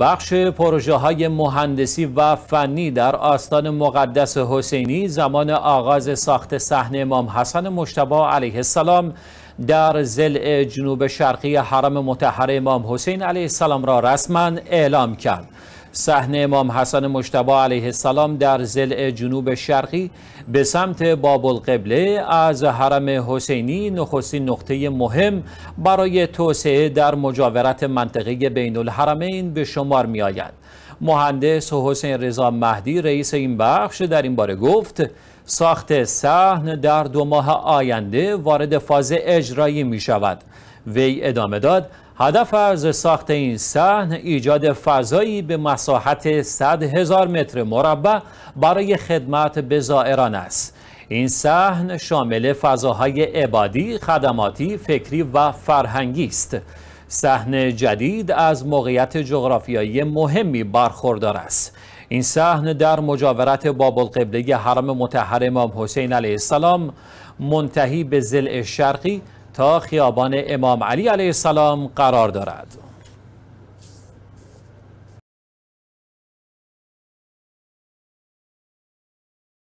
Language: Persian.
بخش پروژه های مهندسی و فنی در آستان مقدس حسینی زمان آغاز ساخت صحنه امام حسن مشتبا علیه السلام در زل جنوب شرقی حرم متحر امام حسین علیه السلام را رسما اعلام کرد صحنه امام حسن مشتبه علیه السلام در زل جنوب شرقی به سمت باب القبله از حرم حسینی نخستین نقطه مهم برای توسعه در مجاورت منطقه بین الحرمین به شمار می آید. مهندس حسین رضا مهدی رئیس این بخش در این باره گفت ساخت صحن در دو ماه آینده وارد فاز اجرایی می شود وی ادامه داد هدف از ساخت این صحن ایجاد فضایی به مساحت 100 هزار متر مربع برای خدمت به زائران است این صحن شامل فضاهای عبادی، خدماتی، فکری و فرهنگی است. سحن جدید از موقعیت جغرافیایی مهمی برخوردار است این سحن در مجاورت باب القبله حرم متحر امام حسین علیه السلام منتهی به زل شرقی تا خیابان امام علی علیه السلام قرار دارد